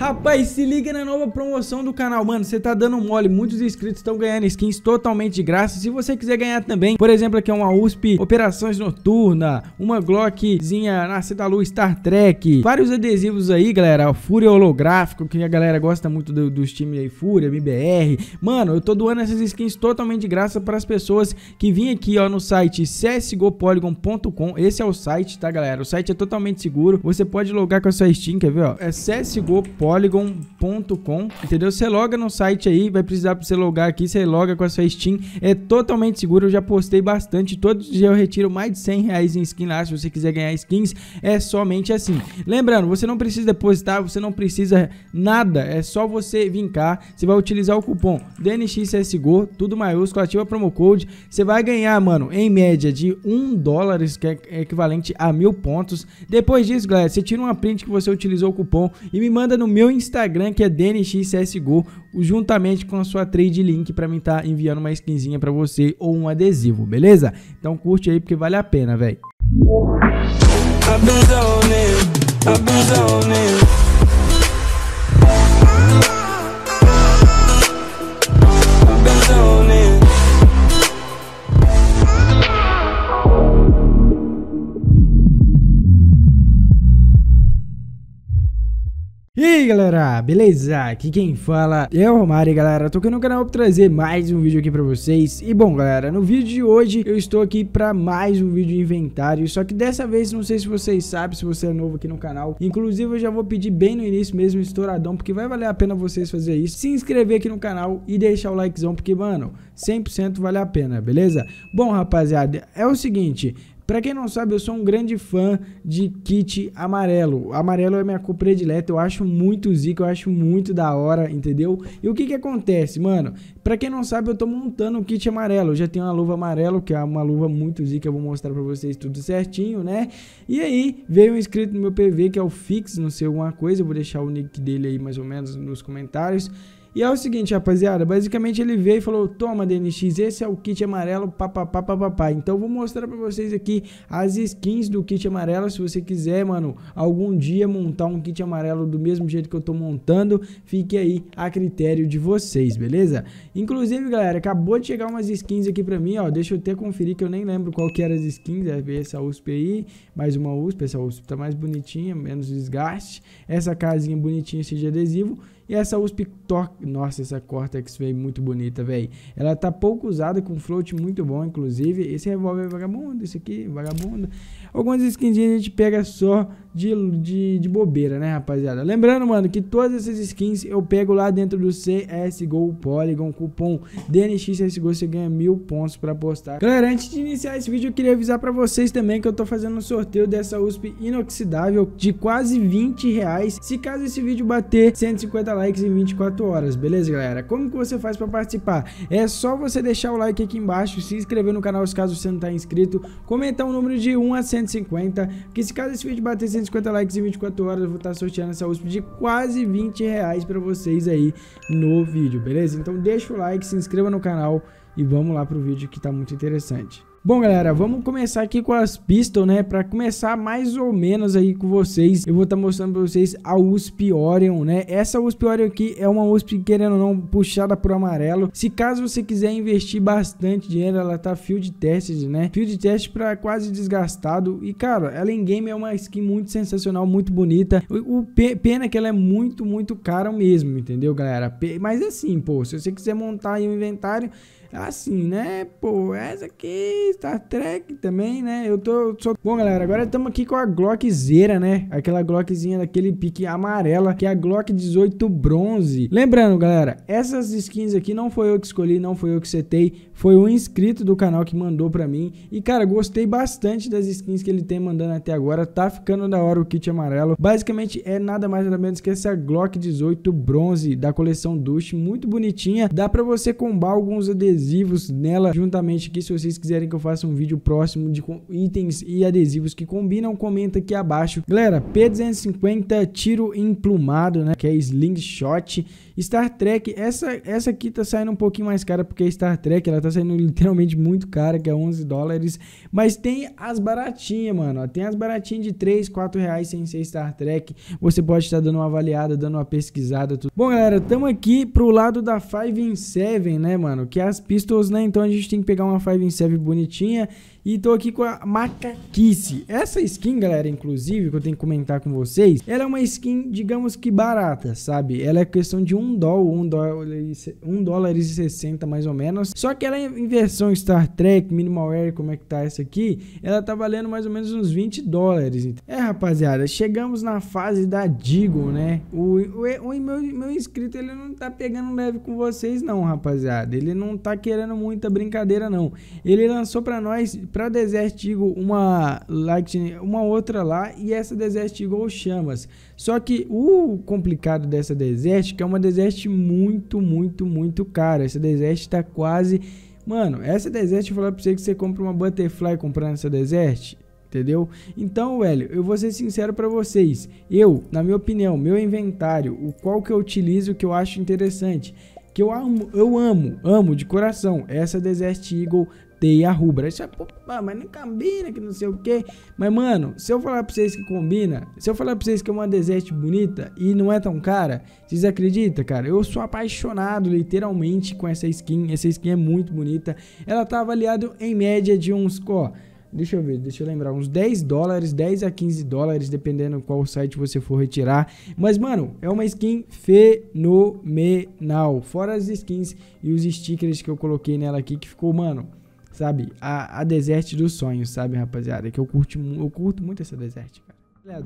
Rapaz, se liga na nova promoção do canal, mano, você tá dando mole, muitos inscritos estão ganhando skins totalmente de graça, se você quiser ganhar também, por exemplo, aqui é uma USP Operações Noturna, uma Glockzinha Nascida da Lua Star Trek, vários adesivos aí, galera, Fúria Holográfico, que a galera gosta muito do, dos times aí, Fúria, MBR, mano, eu tô doando essas skins totalmente de graça para as pessoas que vêm aqui, ó, no site csgopolygon.com, esse é o site, tá, galera, o site é totalmente seguro, você pode logar com a sua Steam, quer ver, ó, é csgopolygon.com polygon.com, entendeu? Você loga no site aí, vai precisar para você logar aqui, você loga com a sua Steam, é totalmente seguro, eu já postei bastante, todos os dias eu retiro mais de 100 reais em skin lá, se você quiser ganhar skins, é somente assim. Lembrando, você não precisa depositar, você não precisa nada, é só você vir cá, você vai utilizar o cupom DNXSGO, tudo maiúsculo, ativa promo code, você vai ganhar, mano, em média de 1 dólar, que é equivalente a mil pontos. Depois disso, galera, você tira uma print que você utilizou o cupom e me manda no meu meu Instagram, que é DNXSGO, juntamente com a sua trade link para mim estar tá enviando uma skinzinha para você ou um adesivo, beleza? Então curte aí porque vale a pena, velho. I've been zoning, I've been zoning. aí galera, beleza? Aqui quem fala é o Romário galera, tô aqui no canal pra trazer mais um vídeo aqui pra vocês E bom galera, no vídeo de hoje eu estou aqui pra mais um vídeo de inventário Só que dessa vez não sei se vocês sabem, se você é novo aqui no canal Inclusive eu já vou pedir bem no início mesmo, estouradão, porque vai valer a pena vocês fazer isso Se inscrever aqui no canal e deixar o likezão, porque mano, 100% vale a pena, beleza? Bom rapaziada, é o seguinte, para quem não sabe, eu sou um grande fã de kit amarelo. Amarelo é minha cor predileta, eu acho muito zica, eu acho muito da hora, entendeu? E o que que acontece, mano? Para quem não sabe, eu tô montando um kit amarelo. Eu já tenho uma luva amarelo, que é uma luva muito zica, eu vou mostrar para vocês tudo certinho, né? E aí, veio um inscrito no meu PV, que é o Fix, não sei alguma coisa, eu vou deixar o nick dele aí mais ou menos nos comentários. E é o seguinte, rapaziada, basicamente ele veio e falou, toma DNX, esse é o kit amarelo, papapá, papapá. Então vou mostrar pra vocês aqui as skins do kit amarelo, se você quiser, mano, algum dia montar um kit amarelo do mesmo jeito que eu tô montando, fique aí a critério de vocês, beleza? Inclusive, galera, acabou de chegar umas skins aqui pra mim, ó, deixa eu até conferir que eu nem lembro qual que era as skins, deve ver essa USP aí, mais uma USP, essa USP tá mais bonitinha, menos desgaste, essa casinha bonitinha, esse de adesivo... E essa USP Tor... Nossa, essa Cortex veio é muito bonita, velho. Ela tá pouco usada, com float muito bom, inclusive. Esse revólver é vagabundo, esse aqui, vagabundo. Algumas skinzinhas a gente pega só de, de, de, bobeira, né, rapaziada? Lembrando, mano, que todas essas skins eu pego lá dentro do CSGO Polygon, cupom DNXCSGO, você ganha mil pontos pra postar. Galera, antes de iniciar esse vídeo, eu queria avisar pra vocês também que eu tô fazendo um sorteio dessa USP inoxidável de quase 20 reais, se caso esse vídeo bater 150 likes em 24 horas, beleza, galera? Como que você faz pra participar? É só você deixar o like aqui embaixo, se inscrever no canal se caso você não tá inscrito, comentar o um número de 1 a 100 150. Que se caso esse vídeo bater 150 likes em 24 horas, eu vou estar tá sorteando essa USP de quase 20 reais pra vocês aí no vídeo, beleza? Então deixa o like, se inscreva no canal e vamos lá pro vídeo que tá muito interessante. Bom, galera, vamos começar aqui com as pistols, né? Pra começar mais ou menos aí com vocês, eu vou estar tá mostrando pra vocês a USP Orion, né? Essa USP Orion aqui é uma USP, querendo ou não, puxada pro amarelo. Se caso você quiser investir bastante dinheiro, ela tá field tested, né? Field test pra quase desgastado. E, cara, ela em game é uma skin muito sensacional, muito bonita. O, o pena é que ela é muito, muito cara mesmo, entendeu, galera? mas assim, pô, se você quiser montar aí um inventário assim, né? Pô, essa aqui, Star Trek também, né? Eu tô. Sou... Bom, galera, agora estamos aqui com a Glockzera, né? Aquela Glockzinha daquele pique amarela, que é a Glock 18 Bronze. Lembrando, galera, essas skins aqui não foi eu que escolhi, não foi eu que setei, foi um inscrito do canal que mandou pra mim. E, cara, gostei bastante das skins que ele tem mandando até agora. Tá ficando da hora o kit amarelo. Basicamente, é nada mais nada menos que essa Glock 18 Bronze da coleção Dush, muito bonitinha. Dá pra você combar alguns adesivos adesivos nela juntamente aqui. Se vocês quiserem que eu faça um vídeo próximo de itens e adesivos que combinam, comenta aqui abaixo. Galera, P250 tiro emplumado, né? Que é slingshot. Star Trek, essa, essa aqui tá saindo um pouquinho mais cara porque é Star Trek, ela tá saindo literalmente muito cara, que é 11 dólares. Mas tem as baratinhas, mano. tem as baratinhas de 3, 4 reais sem ser Star Trek. Você pode estar dando uma avaliada, dando uma pesquisada. Tudo. Bom, galera, tamo aqui pro lado da 5 in 7, né, mano? Que é as Pistols, né? Então a gente tem que pegar uma 5 in 7 bonitinha e tô aqui com a Macaquice. Essa skin, galera, inclusive, que eu tenho que comentar com vocês, ela é uma skin, digamos que barata, sabe? Ela é questão de um dólar, um dólar, um dólar e 60 mais ou menos. Só que ela é em versão Star Trek, Minimal Air, como é que tá essa aqui, ela tá valendo mais ou menos uns 20 dólares. Então. É, rapaziada, chegamos na fase da Digo, né? O, o, o meu, meu inscrito, ele não tá pegando leve com vocês não, rapaziada. Ele não tá querendo muita brincadeira não. Ele lançou pra nós para Desert Eagle uma Lightning, uma outra lá e essa Desert Eagle chamas. Só que o complicado dessa Desert que é uma Desert muito, muito, muito cara. Essa Desert tá quase Mano, essa Desert, eu falar para você que você compra uma Butterfly comprando essa Desert, entendeu? Então, velho, eu vou ser sincero para vocês. Eu, na minha opinião, meu inventário, o qual que eu utilizo que eu acho interessante, que eu amo, eu amo, amo de coração é essa Desert Eagle a rubra. Isso é pô, mas não combina, que não sei o quê. Mas, mano, se eu falar pra vocês que combina, se eu falar pra vocês que é uma deserte bonita e não é tão cara, vocês acreditam, cara? Eu sou apaixonado, literalmente, com essa skin. Essa skin é muito bonita. Ela tá avaliada em média de uns, ó... Deixa eu ver, deixa eu lembrar, uns 10 dólares, 10 a 15 dólares, dependendo qual site você for retirar. Mas, mano, é uma skin fenomenal. Fora as skins e os stickers que eu coloquei nela aqui, que ficou, mano, sabe? A, a deserte dos sonhos, sabe, rapaziada? Que eu curto, eu curto muito essa deserte cara.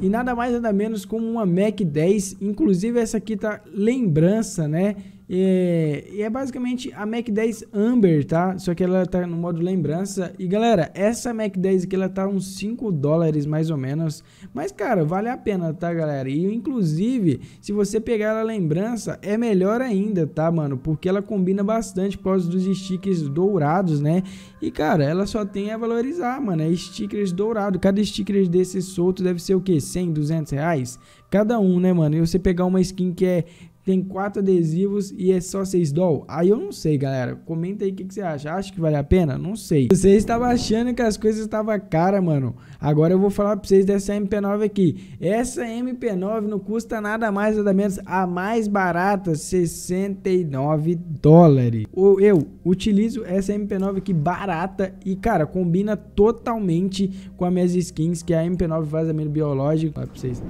e nada mais nada menos como uma Mac 10. Inclusive, essa aqui tá lembrança, né? E, e, é basicamente a Mac 10 Amber, tá? Só que ela tá no modo lembrança. E galera, essa Mac 10 aqui ela tá uns 5 dólares mais ou menos. Mas cara, vale a pena, tá galera? E inclusive, se você pegar ela lembrança, é melhor ainda, tá mano? Porque ela combina bastante por causa dos stickers dourados, né? E cara, ela só tem a valorizar, mano. É stickers dourado. Cada sticker desse solto deve ser o que? 100, 200 reais? Cada um, né mano? E você pegar uma skin que é tem quatro adesivos e é só 6 doll? Aí eu não sei, galera. Comenta aí o que, que, você acha. Acha que vale a pena? Não sei. Você estava achando que as coisas estavam cara, mano. Agora eu vou falar pra vocês dessa MP9 aqui. Essa MP9 não custa nada mais nada menos a mais barata, 69 dólares. Eu utilizo essa MP9 aqui barata e, cara, combina totalmente com as minhas skins, que é a MP9 vazamento biológico. Olha pra vocês.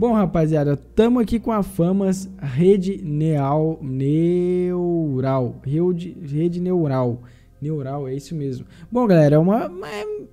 Bom, rapaziada, estamos aqui com a Famas Rede Neal, Neural, Rede, Rede Neural. Neural, é isso mesmo. Bom, galera, é uma, é uma,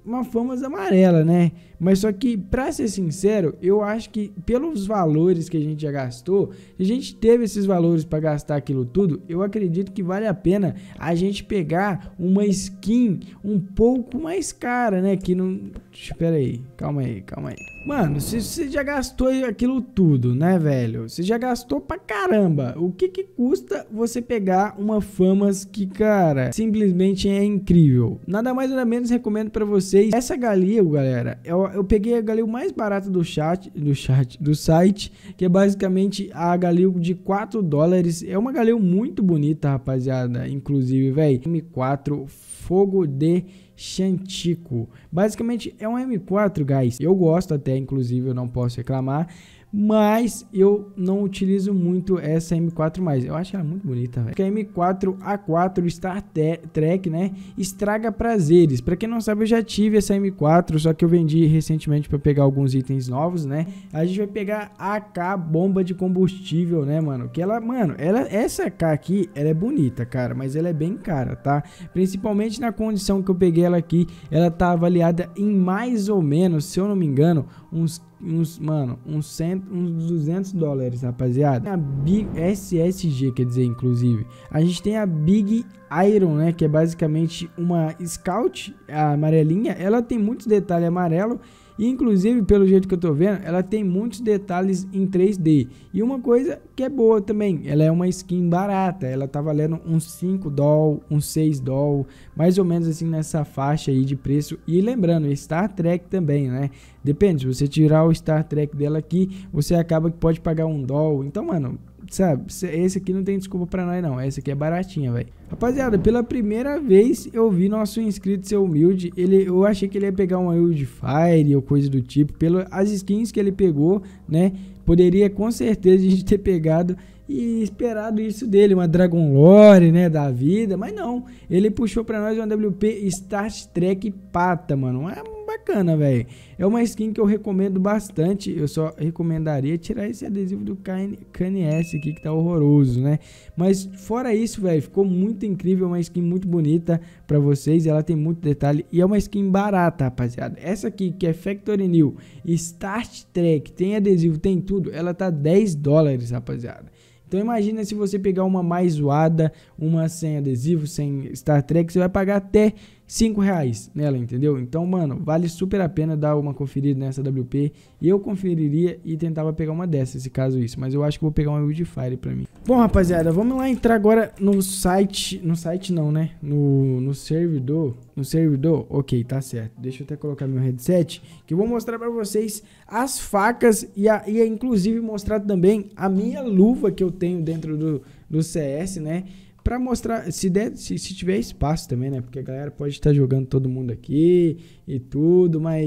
uma famas amarela, né? Mas só que, pra ser sincero, eu acho que pelos valores que a gente já gastou, se a gente teve esses valores para gastar aquilo tudo, eu acredito que vale a pena a gente pegar uma skin um pouco mais cara, né? Que não. Espera aí, calma aí, calma aí. Mano, se você já gastou aquilo tudo, né, velho? Você já gastou pra caramba. O que que custa você pegar uma famas que, cara, simplesmente realmente é incrível. Nada mais nada menos recomendo para vocês essa Galil, galera. Eu, eu peguei a galinha mais barata do chat, do chat, do site, que é basicamente a galinha de 4 dólares. É uma galinha muito bonita, rapaziada, inclusive, velho. M4 Fogo de Chantico. Basicamente é um M4, guys. Eu gosto até, inclusive, eu não posso reclamar. Mas eu não utilizo muito essa M4 mais. Eu acho ela muito bonita, velho. Porque a M4A4 Star Trek, né? Estraga prazeres. Pra quem não sabe, eu já tive essa M4, só que eu vendi recentemente pra pegar alguns itens novos, né? A gente vai pegar a AK, bomba de combustível, né, mano? Que ela, mano, ela, essa AK aqui, ela é bonita, cara. Mas ela é bem cara, tá? Principalmente na condição que eu peguei ela aqui. Ela tá avaliada em mais ou menos, se eu não me engano, uns, uns mano, uns, cento, uns 200 dólares, rapaziada. A Big SSG, quer dizer, inclusive. A gente tem a Big Iron, né, que é basicamente uma Scout, a amarelinha. Ela tem muitos detalhes amarelo e inclusive, pelo jeito que eu tô vendo, ela tem muitos detalhes em 3D. E uma coisa que é boa também, ela é uma skin barata. Ela tá valendo uns 5 doll, uns 6 doll, mais ou menos assim nessa faixa aí de preço. E lembrando, é Star Trek também, né? Depende, se você tirar o Star Trek dela aqui, você acaba que pode pagar um doll. Então, mano, sabe? Esse aqui não tem desculpa pra nós, não. Esse aqui é baratinha, velho. Rapaziada, pela primeira vez eu vi nosso inscrito ser humilde. Ele, eu achei que ele ia pegar uma fire ou coisa do tipo. Pelas skins que ele pegou, né? Poderia com certeza a gente ter pegado e esperado isso dele, uma Dragon Lore, né, da vida, mas não. Ele puxou para nós uma WP Star Trek Pata, mano. É bacana, velho. É uma skin que eu recomendo bastante. Eu só recomendaria tirar esse adesivo do KNS aqui, que tá horroroso, né? Mas fora isso, velho, ficou muito incrível. Uma skin muito bonita pra vocês. Ela tem muito detalhe. E é uma skin barata, rapaziada. Essa aqui, que é Factory New, Start Track, tem adesivo, tem tudo. Ela tá 10 dólares, rapaziada. Então imagina se você pegar uma mais zoada, uma sem adesivo, sem Star Trek, você vai pagar até 5 reais nela, entendeu? Então, mano, vale super a pena dar uma conferida nessa WP. e Eu conferiria e tentava pegar uma dessas, se caso isso. Mas eu acho que vou pegar uma Wildfire pra mim. Bom, rapaziada, vamos lá entrar agora no site... No site não, né? No, no servidor. No servidor? Ok, tá certo. Deixa eu até colocar meu headset, que eu vou mostrar pra vocês as facas e, a, e a, inclusive mostrar também a minha luva que eu tenho dentro do, do CS, né? para mostrar, se, der, se, se, tiver espaço também, né? Porque a galera pode estar tá jogando todo mundo aqui e tudo, mas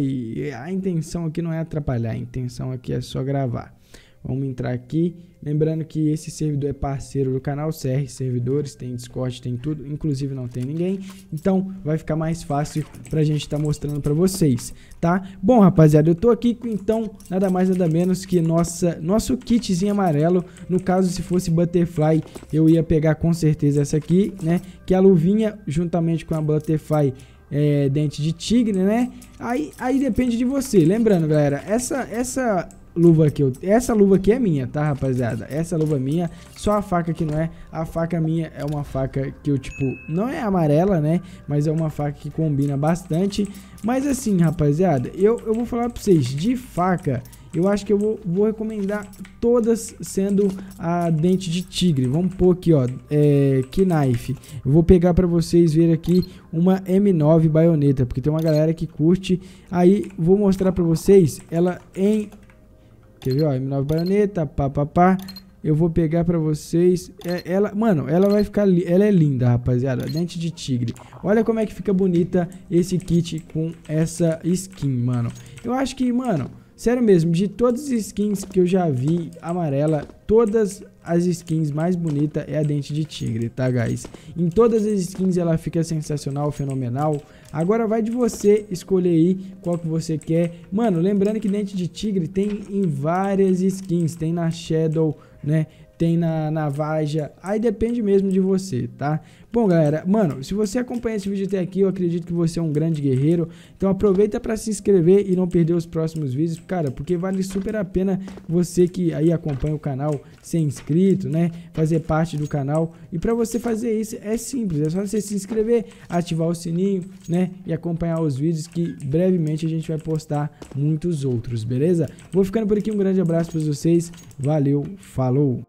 a intenção aqui não é atrapalhar, a intenção aqui é só gravar. Vamos entrar aqui. Lembrando que esse servidor é parceiro do canal CR Servidores, tem Discord, tem tudo, inclusive não tem ninguém. Então vai ficar mais fácil pra gente estar tá mostrando pra vocês, tá? Bom, rapaziada, eu tô aqui com então nada mais nada menos que nossa, nosso kitzinho amarelo. No caso, se fosse Butterfly, eu ia pegar com certeza essa aqui, né? Que é a luvinha, juntamente com a Butterfly, é, dente de tigre, né? Aí, aí depende de você. Lembrando, galera, essa, essa luva que eu... Essa luva aqui é minha, tá, rapaziada? Essa luva é minha, só a faca que não é. A faca minha é uma faca que eu, tipo, não é amarela, né? Mas é uma faca que combina bastante. Mas assim, rapaziada, eu, eu vou falar pra vocês, de faca... Eu acho que eu vou, vou recomendar todas sendo a dente de tigre. Vamos pôr aqui, ó, é, knife. Eu vou pegar para vocês ver aqui uma M9 baioneta, porque tem uma galera que curte. Aí vou mostrar para vocês ela em Quer ver, ó, M9 baioneta, pá, pá, pá. Eu vou pegar pra vocês. É, ela, mano, ela vai ficar... Ela é linda, rapaziada. Dente de tigre. Olha como é que fica bonita esse kit com essa skin, mano. Eu acho que, mano... Sério mesmo, de todas as skins que eu já vi amarela, todas as skins mais bonita é a dente de tigre, tá, guys? Em todas as skins ela fica sensacional, fenomenal. Agora vai de você escolher aí qual que você quer. Mano, lembrando que Dente de Tigre tem em várias skins. Tem na Shadow, né? tem na, na Vaja. Aí depende mesmo de você, tá? Bom, galera, mano, se você acompanha esse vídeo até aqui, eu acredito que você é um grande guerreiro. Então aproveita para se inscrever e não perder os próximos vídeos, cara, porque vale super a pena você que aí acompanha o canal, ser inscrito, né? Fazer parte do canal. E para você fazer isso é simples, é só você se inscrever, ativar o sininho, né? E acompanhar os vídeos que brevemente a gente vai postar muitos outros, beleza? Vou ficando por aqui, um grande abraço para vocês. Valeu, falou.